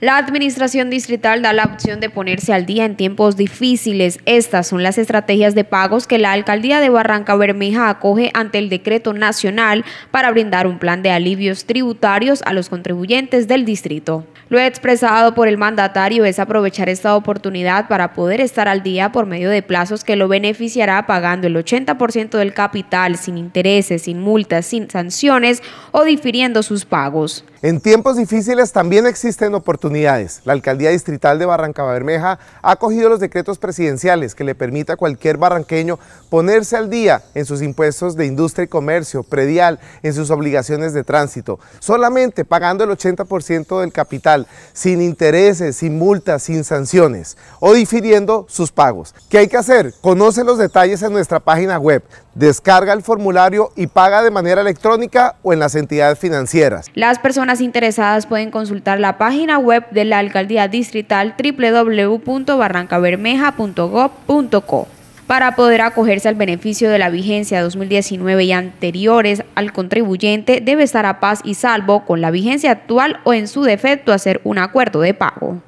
La Administración Distrital da la opción de ponerse al día en tiempos difíciles. Estas son las estrategias de pagos que la Alcaldía de Barranca Bermeja acoge ante el Decreto Nacional para brindar un plan de alivios tributarios a los contribuyentes del distrito. Lo expresado por el mandatario es aprovechar esta oportunidad para poder estar al día por medio de plazos que lo beneficiará pagando el 80% del capital sin intereses, sin multas, sin sanciones o difiriendo sus pagos. En tiempos difíciles también existen oportunidades la Alcaldía Distrital de Barranca Bermeja ha acogido los decretos presidenciales que le permita a cualquier barranqueño ponerse al día en sus impuestos de industria y comercio, predial, en sus obligaciones de tránsito, solamente pagando el 80% del capital, sin intereses, sin multas, sin sanciones o difiriendo sus pagos. ¿Qué hay que hacer? Conoce los detalles en nuestra página web Descarga el formulario y paga de manera electrónica o en las entidades financieras. Las personas interesadas pueden consultar la página web de la Alcaldía Distrital www.barrancabermeja.gov.co para poder acogerse al beneficio de la vigencia 2019 y anteriores al contribuyente debe estar a paz y salvo con la vigencia actual o en su defecto hacer un acuerdo de pago.